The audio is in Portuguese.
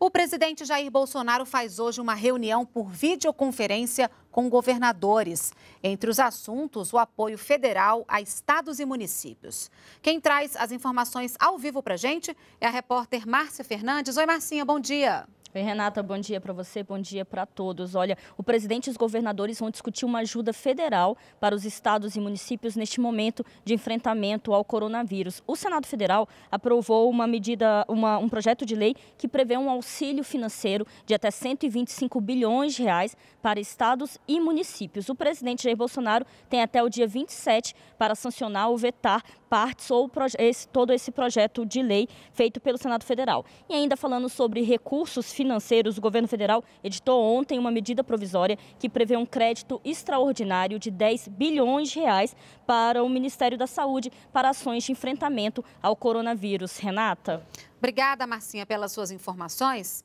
O presidente Jair Bolsonaro faz hoje uma reunião por videoconferência com governadores. Entre os assuntos, o apoio federal a estados e municípios. Quem traz as informações ao vivo para gente é a repórter Márcia Fernandes. Oi, Marcinha, bom dia. Oi, Renata, bom dia para você, bom dia para todos. Olha, o presidente e os governadores vão discutir uma ajuda federal para os estados e municípios neste momento de enfrentamento ao coronavírus. O Senado Federal aprovou uma medida, uma, um projeto de lei que prevê um auxílio financeiro de até 125 bilhões de reais para estados e municípios. O presidente Jair Bolsonaro tem até o dia 27 para sancionar ou vetar partes ou esse, todo esse projeto de lei feito pelo Senado Federal. E ainda falando sobre recursos financeiros, o governo federal editou ontem uma medida provisória que prevê um crédito extraordinário de 10 bilhões de reais para o Ministério da Saúde para ações de enfrentamento ao coronavírus. Renata. Obrigada, Marcinha, pelas suas informações.